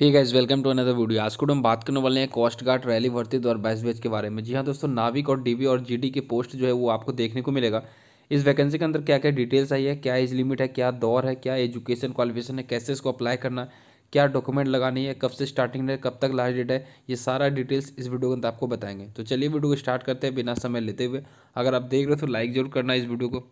ठीक है इस वेलकम टू अनदर वीडियो आज को हम बात करने वाले हैं कोस्ट गार्ड रैली भर्ती दो बैच बैच के बारे में जी हाँ दोस्तों नाविक और डीबी और जीडी के पोस्ट जो है वो आपको देखने को मिलेगा इस वैकेंसी के अंदर क्या क्या डिटेल्स आई है क्या एज लिमिट है क्या दौर है क्या एजुकेशन क्वालिफिकेशन है कैसे इसको अप्लाई करना क्या डॉक्यूमेंट लगानी है कब से स्टार्टिंग है कब तक लास्ट डेट है ये सारा डिटेल्स इस वीडियो के अंदर आपको बताएंगे तो चलिए वीडियो को स्टार्ट करते हैं बिना समय लेते हुए अगर आप देख रहे हो तो लाइक जरूर करना इस वीडियो को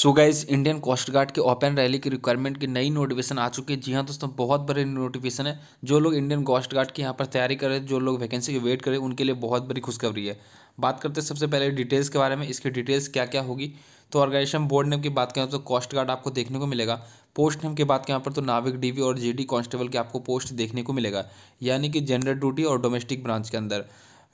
so guys Indian coast guard के ओपन रैली की रिक्वायरमेंट की नई नोटिफिकेशन आ चुकी है जी हाँ दोस्तों बहुत बड़ी नोटिफिकेशन है जो लोग इंडियन कोस्ट गार्ड की यहाँ पर तैयारी कर रहे हैं जो लोग वैकेंसी की वेट कर रहे हैं उनके लिए बहुत बड़ी खुशखबरी है बात करते हैं सबसे पहले डिटेल्स के बारे में इसकी डिटेल्स क्या क्या होगी तो ऑर्गेनाइजेशन बोर्ड नेम की बात करें तो कोस्ट गार्ड आपको देखने को मिलेगा पोस्ट नेम की बात करें यहाँ पर तो नाविक डीवी और जीडी कांस्टेबल के आपको पोस्ट देखने को मिलेगा यानी कि जनरल ड्यूटी और डोमेस्टिक ब्रांच के अंदर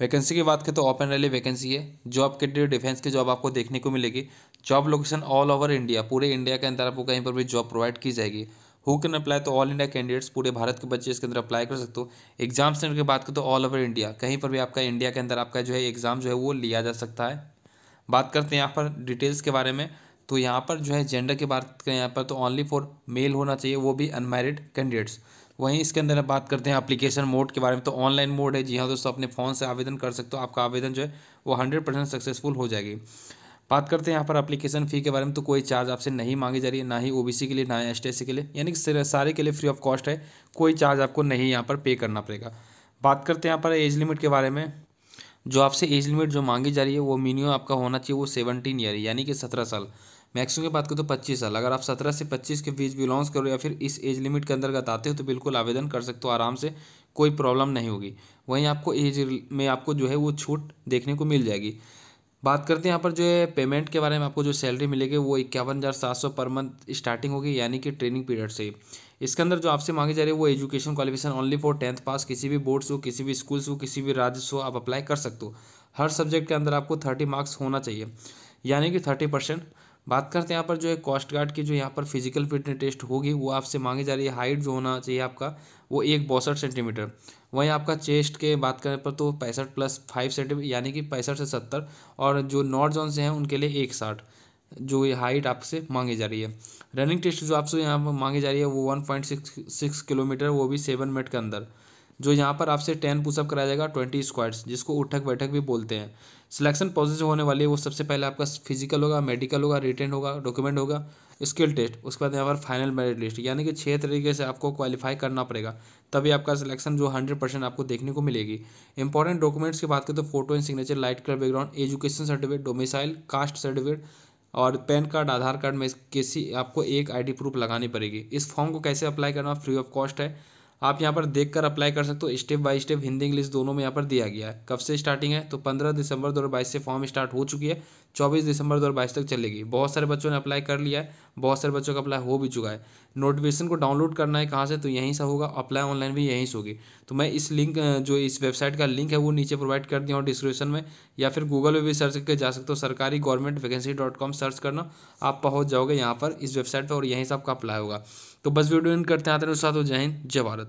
वैकेंसी की बात करें तो ओपन रैली वैकेंसी है जॉब के डिफेंस की जॉब आपको देखने को मिलेगी job location all over India पूरे इंडिया के अंदर आपको कहीं पर भी जॉब प्रोवाइड की जाएगी हु कैन अप्लाई तो ऑल इंडिया कैंडिडेट्स पूरे भारत के बच्चे इसके अंदर अप्लाई कर सकते हो एग्जाम सेंटर की बात करें तो ऑल ओवर इंडिया कहीं पर भी आपका इंडिया के अंदर आपका जो है एग्ज़ाम जो है वो लिया जा सकता है बात करते हैं यहाँ पर डिटेल्स के बारे में तो यहाँ पर जो है जेंडर की बात करें यहाँ पर तो ओनली फॉर मेल होना चाहिए वो भी अनमेरिड कैंडिडेट्स वहीं इसके अंदर बात करते हैं अप्लीकेशन मोड के बारे में तो ऑनलाइन मोड है जी हाँ दोस्तों अपने फ़ोन से आवेदन कर सकते हो आपका आवेदन जो है वो हंड्रेड परसेंट सक्सेसफुल हो जाएगी बात करते हैं यहाँ पर एप्लीकेशन फ़ी के बारे में तो कोई चार्ज आपसे नहीं मांगी जा रही है ना ही ओबीसी के लिए ना एस टी के लिए यानी कि सारे के लिए फ्री ऑफ कॉस्ट है कोई चार्ज आपको नहीं यहाँ पर पे करना पड़ेगा बात करते हैं यहाँ पर एज लिमिट के बारे में जो आपसे एज लिमिट जो मांगी जा रही है वो मिनिमम आपका होना चाहिए वो सेवनटीन ईयर यानी कि सत्रह साल मैक्सिमम की बात करें तो पच्चीस साल अगर आप सत्रह से पच्चीस के बीच बिलोंग्स करो या फिर इस एज लिमिट के अंतर्गत आते हो तो बिल्कुल आवेदन कर सकते हो आराम से कोई प्रॉब्लम नहीं होगी वहीं आपको एज में आपको जो है वो छूट देखने को मिल जाएगी बात करते हैं यहाँ पर जो है पेमेंट के बारे में आपको जो सैलरी मिलेगी वो इक्यावन हज़ार सात सौ पर मंथ स्टार्टिंग होगी यानी कि ट्रेनिंग पीरियड से इसके अंदर जो आपसे मांगे जा रहे हैं वो education qualification only for tenth pass किसी भी बोर्ड हो किसी भी स्कूल से हो किसी भी राज्य से हो आप अप्लाई कर सकते हो हर सब्जेक्ट के अंदर आपको थर्टी मार्क्स होना चाहिए यानी कि थर्टी परसेंट बात करते हैं यहाँ पर जो है कॉस्ट गार्ड की जो यहाँ पर फिजिकल फिटनेस टेस्ट होगी वो आपसे मांगी जा रही है हाइट जो होना चाहिए आपका वो एक बौसठ सेंटीमीटर वहीं आपका चेस्ट के बात करें पर तो पैंसठ प्लस फाइव सेंटीमीटर यानी कि पैंसठ से सत्तर और जो नॉर्थ जोन से हैं उनके लिए एक साठ जो ये हाइट आपसे मांगी जा रही है रनिंग टेस्ट जो आपसे यहाँ पर मांगी जा रही है वो one point six six kilometre वो भी सेवन मिनट के अंदर जो यहाँ पर आपसे टेन पुशअप कराया जाएगा ट्वेंटी स्क्वाड्स जिसको उठक बैठक भी बोलते हैं सिलेक्शन प्रोसेस होने वाली है वो सबसे पहले आपका फिजिकल होगा मेडिकल होगा रिटर्न होगा डॉक्यूमेंट होगा स्किल टेस्ट उसके बाद यहाँ पर फाइनल मेरिट लिस्ट यानी कि छः तरीके से आपको क्वालिफाई करना पड़ेगा तभी आपका सिलेक्शन जो हंड्रेड परसेंट आपको देखने को मिलेगी इंपॉर्टेंट डॉक्यूमेंट्स की बात करें तो photo and signature light colour background education certificate domicile caste certificate और पैन कार्ड आधार कार्ड में किसी आपको एक आईडी प्रूफ लगानी पड़ेगी इस फॉर्म को कैसे अप्लाई करना फ्री ऑफ कॉस्ट है आप यहाँ पर देख कर अप्लाई कर सकते हो step by step Hindi English दोनों में यहाँ पर दिया गया है कब से स्टार्टिंग है तो पंद्रह दिसंबर दो से फॉर्म स्टार्ट हो चुकी है चौबीस दिसंबर दो तक चलेगी बहुत सारे बच्चों ने अप्लाई कर लिया है बहुत सारे बच्चों का अप्लाई हो भी चुका है नोटिफिकेशन को डाउनलोड करना है कहाँ से तो यहीं से होगा अप्लाई ऑनलाइन भी यहीं से होगी तो मैं इस लिंक जो इस वेबसाइट का लिंक है वो नीचे प्रोवाइड कर दिया हूँ डिस्क्रिप्शन में या फिर गूगल पर भी सर्च करके जा सकते हो Sarkari government vacancy dot com search करना आप पहुँच जाओगे यहाँ पर इस वेबसाइट पर और यहीं से आपका अप्लाई होगा तो बस वीडियो इन करते हैं आते हैं साथ हो जय हिंद जय भारत